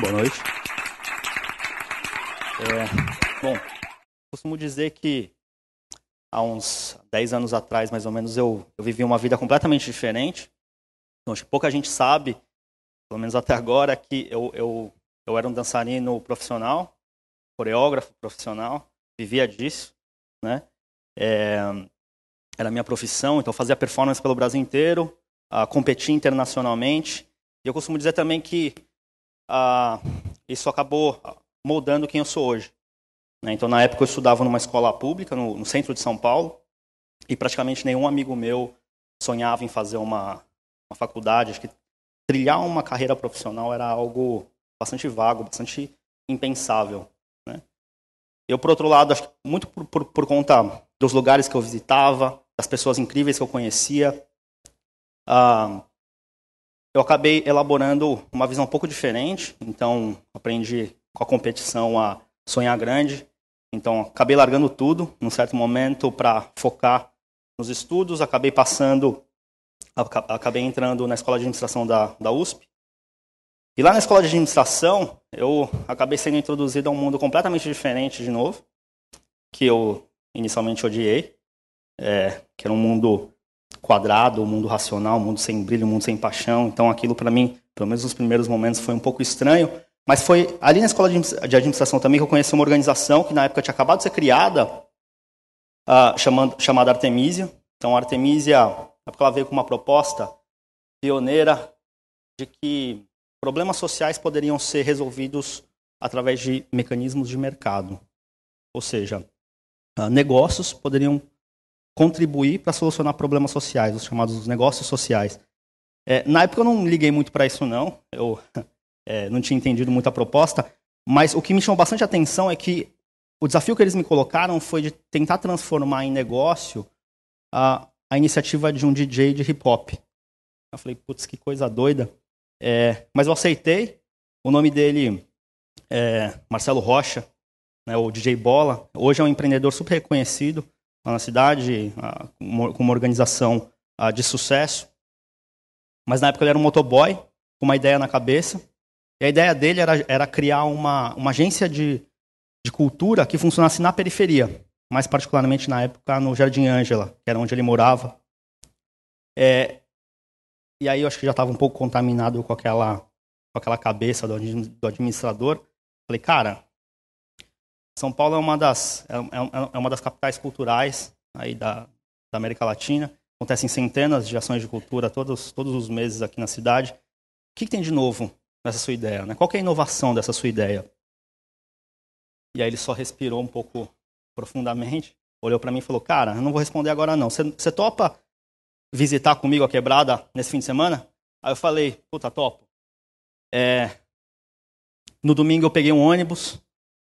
Boa noite. É, bom, costumo dizer que há uns 10 anos atrás, mais ou menos, eu, eu vivi uma vida completamente diferente. Então, acho que pouca gente sabe, pelo menos até agora, que eu, eu, eu era um dançarino profissional, coreógrafo profissional, vivia disso, né? É, era a minha profissão, então eu fazia performance pelo Brasil inteiro, uh, competia internacionalmente. E eu costumo dizer também que ah, isso acabou moldando quem eu sou hoje. Né? Então, na época, eu estudava numa escola pública, no, no, centro de São Paulo, e praticamente nenhum amigo meu sonhava em fazer uma, uma faculdade. Acho que trilhar uma carreira profissional era algo bastante vago, bastante impensável. Né? Eu, por outro lado, acho que muito por, por, por conta dos lugares que eu visitava, das pessoas incríveis que eu conhecia, ah, eu acabei elaborando uma visão um pouco diferente, então aprendi com a competição a sonhar grande, então acabei largando tudo num certo momento para focar nos estudos, acabei passando, acabei entrando na escola de administração da, da USP. E lá na escola de administração, eu acabei sendo introduzido a um mundo completamente diferente de novo, que eu inicialmente odiei, é, que era um mundo quadrado, o mundo racional, o mundo sem brilho, o mundo sem paixão. Então aquilo para mim, pelo menos nos primeiros momentos, foi um pouco estranho. Mas foi ali na escola de administração também que eu conheci uma organização que na época tinha acabado de ser criada, uh, chamando, chamada Artemisia. Então a Artemisia, na época ela veio com uma proposta pioneira de que problemas sociais poderiam ser resolvidos através de mecanismos de mercado. Ou seja, uh, negócios poderiam contribuir para solucionar problemas sociais, os chamados negócios sociais. É, na época eu não liguei muito para isso não, eu é, não tinha entendido muito a proposta, mas o que me chamou bastante atenção é que o desafio que eles me colocaram foi de tentar transformar em negócio a, a iniciativa de um DJ de hip hop. Eu falei, putz, que coisa doida. É, mas eu aceitei. O nome dele é Marcelo Rocha, né, o DJ Bola. Hoje é um empreendedor super reconhecido lá na cidade, com uma organização de sucesso. Mas na época ele era um motoboy, com uma ideia na cabeça. E a ideia dele era, era criar uma, uma agência de, de cultura que funcionasse na periferia, mais particularmente na época no Jardim Ângela, que era onde ele morava. É, e aí eu acho que já estava um pouco contaminado com aquela, com aquela cabeça do, do administrador. Falei, cara, são Paulo é uma das, é, é, é, uma das capitais culturais aí da, da América Latina. Acontecem centenas de ações de cultura todos, todos os meses aqui na cidade. O que, que tem de novo nessa sua ideia? Né? Qual é a inovação dessa sua ideia? E aí ele só respirou um pouco profundamente, olhou para mim e falou: Cara, eu não vou responder agora não. Você topa visitar comigo a quebrada nesse fim de semana? Aí eu falei: Puta, topo. É... No domingo eu peguei um ônibus,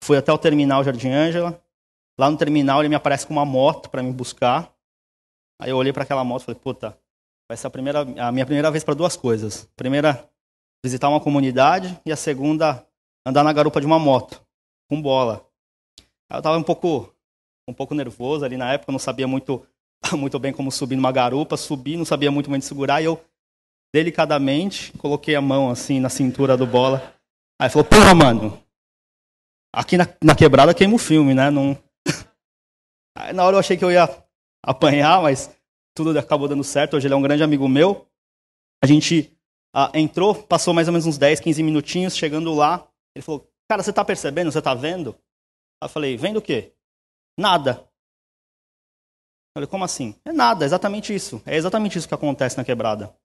Fui até o terminal Jardim Ângela. Lá no terminal ele me aparece com uma moto para me buscar. Aí eu olhei para aquela moto e falei, puta, vai ser a, primeira, a minha primeira vez para duas coisas. A primeira, visitar uma comunidade e a segunda, andar na garupa de uma moto, com bola. Aí eu tava um pouco, um pouco nervoso ali na época, não sabia muito, muito bem como subir numa garupa. Subi, não sabia muito bem de segurar e eu, delicadamente, coloquei a mão assim na cintura do bola. Aí falou, porra, mano, Aqui na, na quebrada queima o filme, né? Não... Aí, na hora eu achei que eu ia apanhar, mas tudo acabou dando certo. Hoje ele é um grande amigo meu. A gente ah, entrou, passou mais ou menos uns 10, 15 minutinhos, chegando lá. Ele falou, cara, você tá percebendo? Você tá vendo? eu falei, vendo o quê? Nada. Eu falei, como assim? É nada, é exatamente isso. É exatamente isso que acontece na quebrada.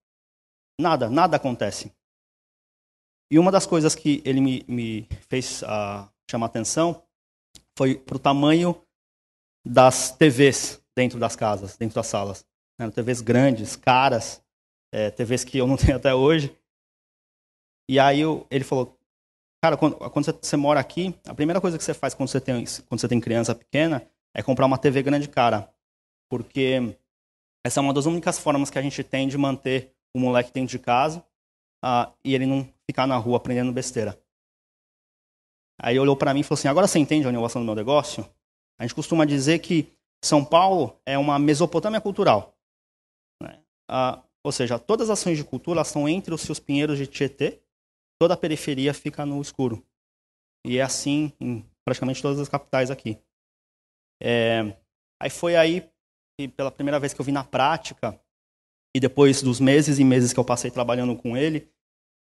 Nada, nada acontece. E uma das coisas que ele me, me fez ah, chamar atenção foi para o tamanho das TVs dentro das casas, dentro das salas. Eram TVs grandes, caras, é, TVs que eu não tenho até hoje. E aí eu, ele falou, cara, quando, quando você, você, mora aqui, a primeira coisa que você faz quando você, tem, quando você tem criança pequena é comprar uma TV grande cara. Porque essa é uma das únicas formas que a gente tem de manter o moleque dentro de casa uh, e ele não ficar na rua aprendendo besteira. Aí olhou para mim e falou assim: agora você entende a inovação do meu negócio? A gente costuma dizer que São Paulo é uma Mesopotâmia cultural. Né? Ah, ou seja, todas as ações de cultura estão entre os seus pinheiros de Tietê, toda a periferia fica no escuro. E é assim em praticamente todas as capitais aqui. É, aí foi aí que pela primeira vez que eu vi na prática, e depois dos meses e meses que eu passei trabalhando com ele,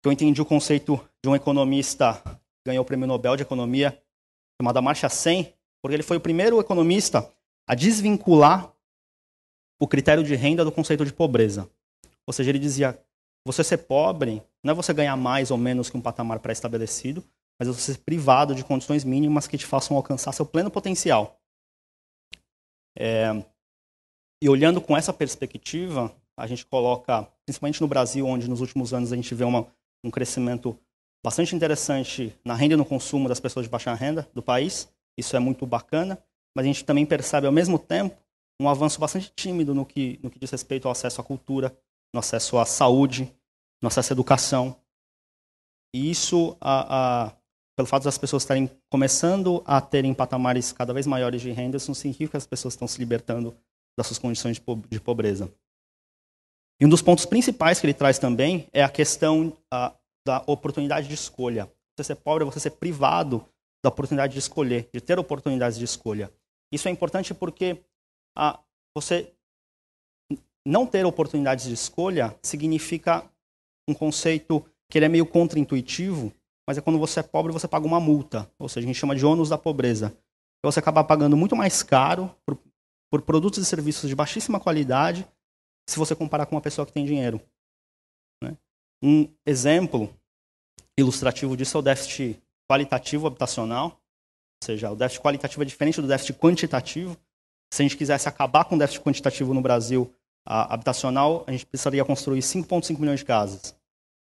que eu entendi o conceito de um economista ganhou o Prêmio Nobel de Economia, chamado Marcha 100, porque ele foi o primeiro economista a desvincular o critério de renda do conceito de pobreza. Ou seja, ele dizia: você ser pobre não é você ganhar mais ou menos que um patamar pré-estabelecido, mas é você ser privado de condições mínimas que te façam alcançar seu pleno potencial. É, e olhando com essa perspectiva, a gente coloca, principalmente no Brasil, onde nos últimos anos a gente vê uma, um crescimento bastante interessante na renda e no consumo das pessoas de baixa renda do país. Isso é muito bacana, mas a gente também percebe ao mesmo tempo um avanço bastante tímido no que, no que diz respeito ao acesso à cultura, no acesso à saúde, no acesso à educação. E isso, a, a, pelo fato das pessoas estarem começando a terem patamares cada vez maiores de renda, isso não significa que as pessoas estão se libertando das suas condições de pobreza. E um dos pontos principais que ele traz também é a questão a, da oportunidade de escolha. Você ser pobre é você ser privado da oportunidade de escolher, de ter oportunidades de escolha. Isso é importante porque ah, você não ter oportunidades de escolha significa um conceito que ele é meio contraintuitivo, mas é quando você é pobre você paga uma multa, ou seja, a gente chama de ônus da pobreza. Você acaba pagando muito mais caro por, por produtos e serviços de baixíssima qualidade se você comparar com uma pessoa que tem dinheiro. Um exemplo ilustrativo disso é o déficit qualitativo habitacional, ou seja, o déficit qualitativo é diferente do déficit quantitativo. Se a gente quisesse acabar com o déficit quantitativo no Brasil a, habitacional, a gente precisaria construir 5,5 milhões de casas.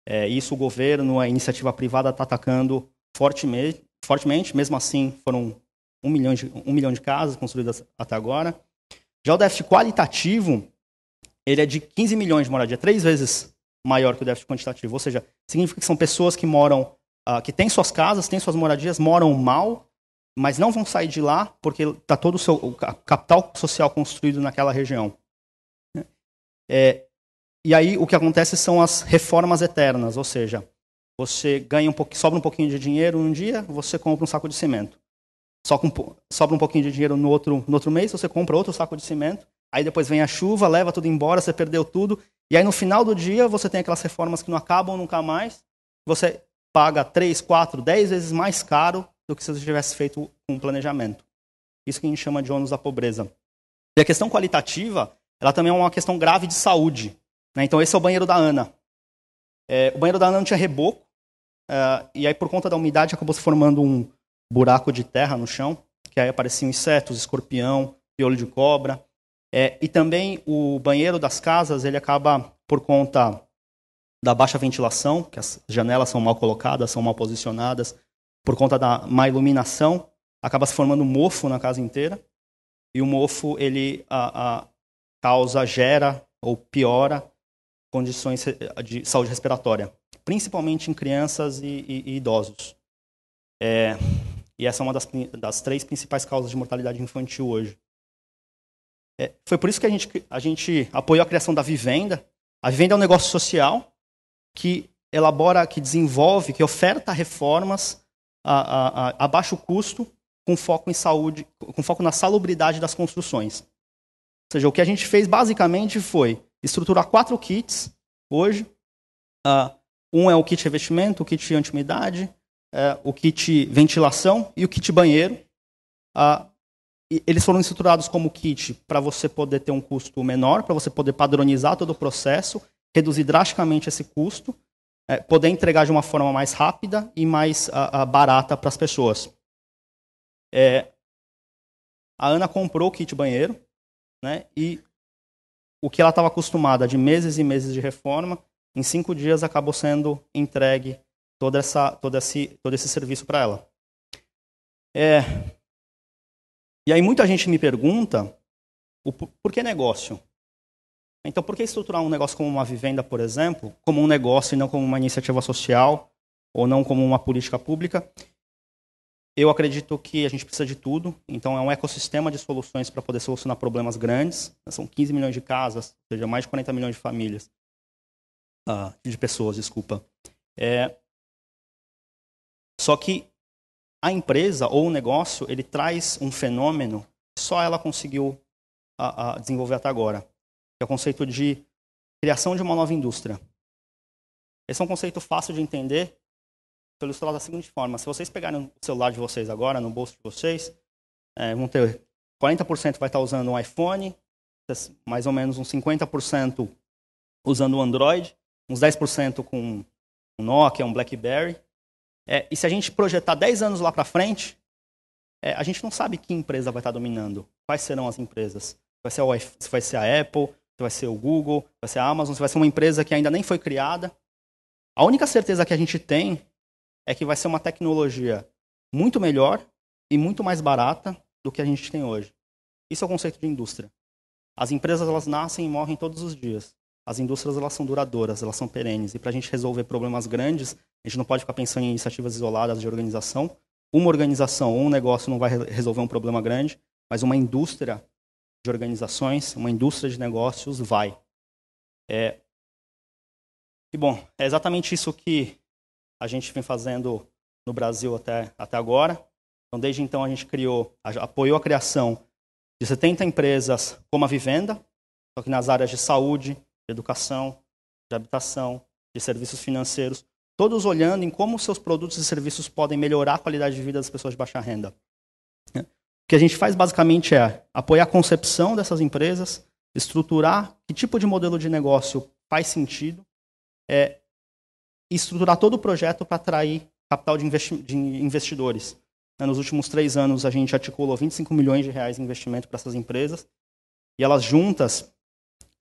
É, isso o governo, a iniciativa privada está atacando fortemente, fortemente, mesmo assim foram 1 milhão, de, 1 milhão de casas construídas até agora. Já o déficit qualitativo, ele é de 15 milhões de moradia, três vezes maior que o déficit quantitativo. Ou seja, significa que são pessoas que moram, uh, que têm suas casas, têm suas moradias, moram mal, mas não vão sair de lá porque está todo o seu o capital social construído naquela região. É, e aí o que acontece são as reformas eternas, ou seja, você ganha um sobra um pouquinho de dinheiro um dia, você compra um saco de cimento. Sobra um pouquinho de dinheiro no outro, no outro mês, você compra outro saco de cimento. Aí depois vem a chuva, leva tudo embora, você perdeu tudo. E aí no final do dia você tem aquelas reformas que não acabam nunca mais. Você paga 3, 4, 10 vezes mais caro do que se você tivesse feito um planejamento. Isso que a gente chama de ônus da pobreza. E a questão qualitativa, ela também é uma questão grave de saúde. Né? Então esse é o banheiro da Ana. É, o banheiro da Ana não tinha reboco, é, e aí por conta da umidade acabou se formando um buraco de terra no chão, que aí apareciam insetos, escorpião, piolho de cobra. É, e também o banheiro das casas ele acaba por conta da baixa ventilação, que as janelas são mal colocadas, são mal posicionadas, por conta da má iluminação, acaba se formando mofo na casa inteira. E o mofo ele a, a causa, gera ou piora condições eh, de saúde respiratória, principalmente em crianças e, e, e idosos. É, e essa é uma das, das três principais causas de mortalidade infantil hoje. É, foi por isso que a gente, a gente apoiou a criação da vivenda. A vivenda é um negócio social que elabora, que desenvolve, que oferta reformas a, a, a, a baixo custo, com foco em saúde, com foco na salubridade das construções. Ou seja, o que a gente fez basicamente foi estruturar quatro kits hoje. Uh, um é o kit revestimento, o kit anti-umidade, uh, o kit ventilação e o kit banheiro. Uh, eles foram estruturados como kit para você poder ter um custo menor, para você poder padronizar todo o processo, reduzir drasticamente esse custo, é, poder entregar de uma forma mais rápida e mais a, ah, a ah, barata para as pessoas. É, a Ana comprou o kit banheiro, né? E o que ela estava acostumada de meses e meses de reforma, em cinco dias acabou sendo entregue toda essa, toda esse, todo esse serviço para ela. É, e aí muita gente me pergunta o por que negócio? Então, por que estruturar um negócio como uma vivenda, por exemplo, como um negócio e não como uma iniciativa social ou não como uma política pública? Eu acredito que a gente precisa de tudo, então é um ecossistema de soluções para poder solucionar problemas grandes. São 15 milhões de casas, ou seja, mais de 40 milhões de famílias, ah, de pessoas, desculpa. É... Só que a empresa ou o negócio ele traz um fenômeno que só ela conseguiu a, a desenvolver até agora, que é o conceito de criação de uma nova indústria. Esse é um conceito fácil de entender, vou ilustrar da seguinte forma: se vocês pegarem o celular de vocês agora, no bolso de vocês, é, vão ter 40% vai estar usando um iPhone, mais ou menos uns 50% usando o Android, uns 10% com um Nokia, um BlackBerry, é, e se a gente projetar 10 anos lá para frente, é, a gente não sabe que empresa vai estar dominando. Quais serão as empresas? Vai ser, a, se vai ser a Apple, vai ser o Google, vai ser a Amazon, vai ser uma empresa que ainda nem foi criada. A única certeza que a gente tem é que vai ser uma tecnologia muito melhor e muito mais barata do que a gente tem hoje. Isso é o conceito de indústria. As empresas elas nascem e morrem todos os dias. As indústrias elas são duradouras, elas são perenes. E para a gente resolver problemas grandes, a gente não pode ficar pensando em iniciativas isoladas de organização. Uma organização ou um negócio não vai resolver um problema grande, mas uma indústria de organizações, uma indústria de negócios vai. É... E bom, é exatamente isso que a gente vem fazendo no Brasil até, até agora. Então, desde então, a gente criou, apoiou a criação de 70 empresas como a Vivenda, só que nas áreas de saúde, de educação, de habitação, de serviços financeiros, todos olhando em como seus produtos e serviços podem melhorar a qualidade de vida das pessoas de baixa renda. É. O que a gente faz basicamente é apoiar a concepção dessas empresas, estruturar que tipo de modelo de negócio faz sentido, é, estruturar todo o projeto para atrair capital de, investi de investidores. Né, nos últimos três anos, a gente articulou 25 milhões de reais em investimento para essas empresas e elas juntas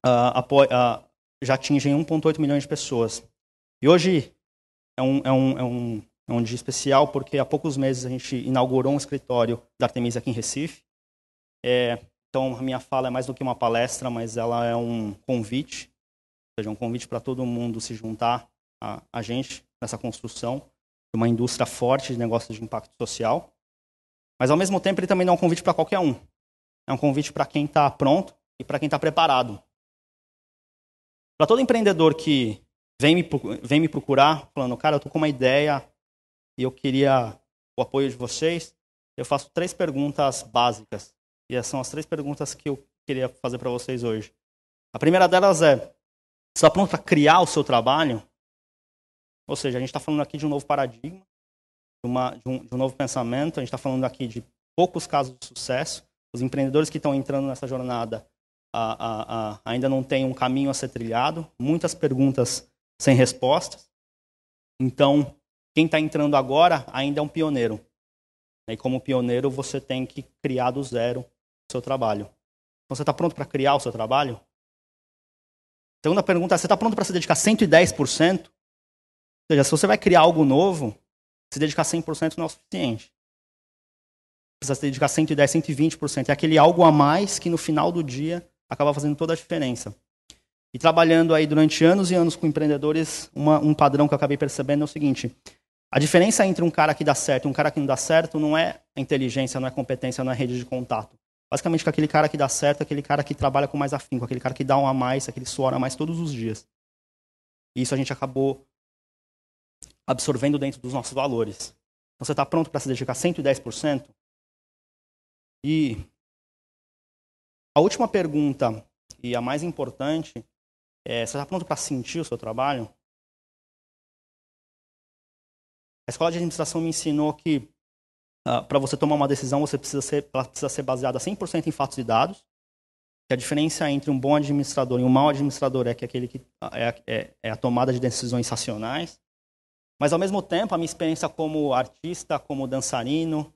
uh, uh, já atingem 1,8 milhões de pessoas. E hoje, é um, é um, é um, é um dia especial porque há poucos meses a gente inaugurou um escritório da Artemisa aqui em Recife. É, então, a minha fala é mais do que uma palestra, mas ela é um convite, ou seja, um convite para todo mundo se juntar a, a gente nessa construção de uma indústria forte de negócios de impacto social. Mas, ao mesmo tempo, ele também não é um convite para qualquer um. É um convite para quem está pronto e para quem está preparado. Para todo empreendedor que vem me, vem me procurar, falando, cara, eu tô com uma ideia e eu queria o apoio de vocês. Eu faço três perguntas básicas. E essas são as três perguntas que eu queria fazer para vocês hoje. A primeira delas é: você está pronto para criar o seu trabalho? Ou seja, a gente está falando aqui de um novo paradigma, de, uma, de, um, de um novo pensamento, a gente está falando aqui de poucos casos de sucesso. Os empreendedores que estão entrando nessa jornada a, a, a, ainda não têm um caminho a ser trilhado, muitas perguntas sem respostas. Então, quem está entrando agora ainda é um pioneiro. E como pioneiro, você tem que criar do zero o seu trabalho. Então, você está pronto para criar o seu trabalho? segunda pergunta é, você está pronto para se dedicar 110%? Ou seja, se você vai criar algo novo, se dedicar 100% não é o suficiente. Precisa se dedicar 110%, 120%. É aquele algo a mais que no final do dia acaba fazendo toda a diferença. E trabalhando aí durante anos e anos com empreendedores, uma, um padrão que eu acabei percebendo é o seguinte: a diferença entre um cara que dá certo e um cara que não dá certo não é inteligência, não é competência, não é rede de contato. Basicamente, aquele cara que dá certo, é aquele cara que trabalha com mais afinco, aquele cara que dá um a mais, aquele suor a mais todos os dias. E isso a gente acabou absorvendo dentro dos nossos valores. Então, você está pronto para se dedicar 110%? E a última pergunta, e a mais importante, é, você está pronto para sentir o seu trabalho? A escola de administração me ensinou que uh, ah, para você tomar uma decisão, você precisa ser, ela precisa ser baseada 100% em fatos e dados. Que a diferença entre um bom administrador e um mau administrador é que aquele que ah, é, é, é a tomada de decisões racionais. Mas ao mesmo tempo, a minha experiência como artista, como dançarino,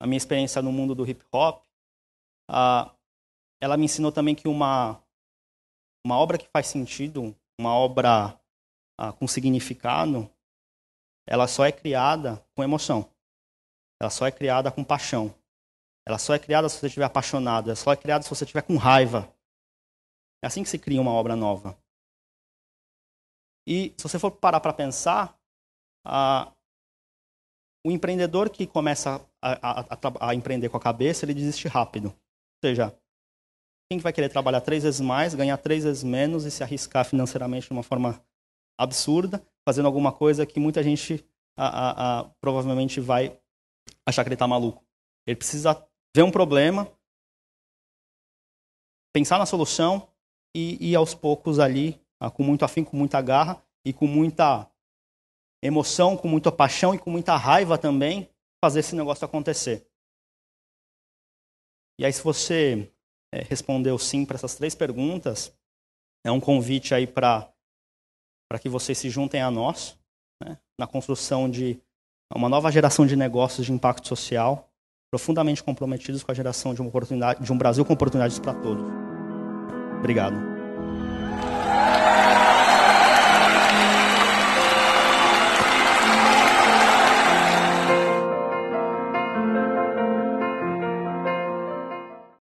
a minha experiência no mundo do hip hop, uh, ela me ensinou também que uma uma obra que faz sentido, uma obra ah, com significado, ela só é criada com emoção. Ela só é criada com paixão. Ela só é criada se você estiver apaixonado. Ela só é criada se você estiver com raiva. É assim que se cria uma obra nova. E se você for parar para pensar, ah, o empreendedor que começa a, a, a, a empreender com a cabeça, ele desiste rápido. Ou seja, quem vai querer trabalhar três vezes mais, ganhar três vezes menos e se arriscar financeiramente de uma forma absurda, fazendo alguma coisa que muita gente a, a, a, provavelmente vai achar que ele está maluco. Ele precisa ver um problema, pensar na solução e ir aos poucos ali, ah, com muito afinco, com muita garra e com muita emoção, com muita paixão e com muita raiva também, fazer esse negócio acontecer. E aí, se você é, respondeu sim para essas três perguntas, é um convite aí para que vocês se juntem a nós né, na construção de uma nova geração de negócios de impacto social, profundamente comprometidos com a geração de, uma oportunidade, de um Brasil com oportunidades para todos. Obrigado.